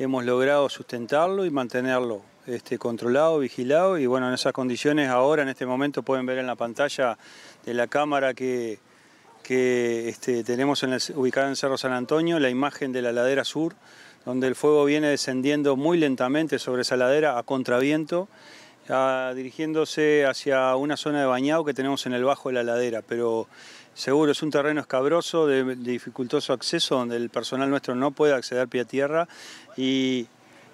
Hemos logrado sustentarlo y mantenerlo este, controlado, vigilado y bueno, en esas condiciones ahora, en este momento, pueden ver en la pantalla de la cámara que, este, tenemos en ubicada en Cerro San Antonio, la imagen de la ladera sur, donde el fuego viene descendiendo muy lentamente sobre esa ladera a contraviento dirigiéndose hacia una zona de bañado que tenemos en el bajo de la ladera, pero seguro es un terreno escabroso, de, de dificultoso acceso, donde el personal nuestro no puede acceder pie a tierra y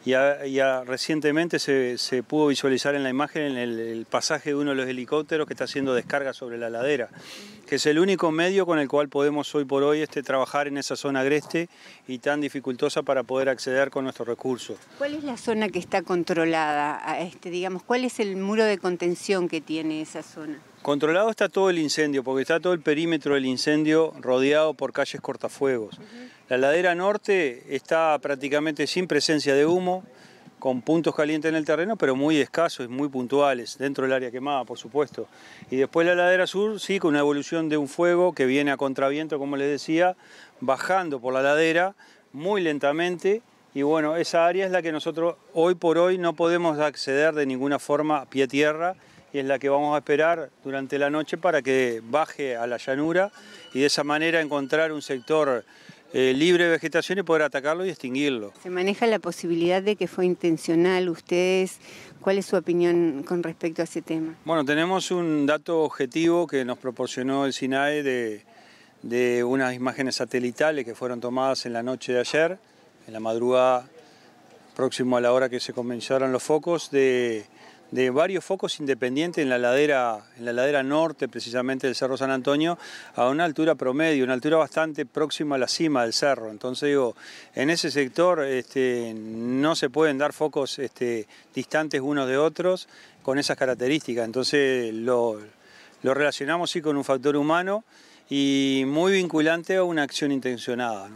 y recientemente se, pudo visualizar en la imagen el, el, pasaje de uno de los helicópteros que está haciendo descarga sobre la ladera, que es el único medio con el cual podemos hoy por hoy este, trabajar en esa zona agreste y tan dificultosa para poder acceder con nuestros recursos. ¿Cuál es la zona que está controlada? Este, digamos, ¿Cuál es el muro de contención que tiene esa zona? Controlado está todo el incendio, porque está todo el perímetro del incendio rodeado por calles cortafuegos. La ladera norte está prácticamente sin presencia de humo, con puntos calientes en el terreno, pero muy escasos y muy puntuales, dentro del área quemada, por supuesto. Y después la ladera sur, sí, con una evolución de un fuego que viene a contraviento, como les decía, bajando por la ladera muy lentamente. Y bueno, esa área es la que nosotros hoy por hoy no podemos acceder de ninguna forma a pie tierra y es la que vamos a esperar durante la noche para que baje a la llanura y de esa manera encontrar un sector eh, libre de vegetación y poder atacarlo y extinguirlo. Se maneja la posibilidad de que fue intencional. ¿Ustedes cuál es su opinión con respecto a ese tema? Bueno, tenemos un dato objetivo que nos proporcionó el SINAE de, de unas imágenes satelitales que fueron tomadas en la noche de ayer, en la madrugada próximo a la hora que se comenzaron los focos, de de varios focos independientes en la ladera, en la ladera norte precisamente del Cerro San Antonio, a una altura promedio, una altura bastante próxima a la cima del cerro. Entonces digo, en ese sector este, no se pueden dar focos este, distantes unos de otros con esas características. Entonces lo, relacionamos sí con un factor humano y muy vinculante a una acción intencionada.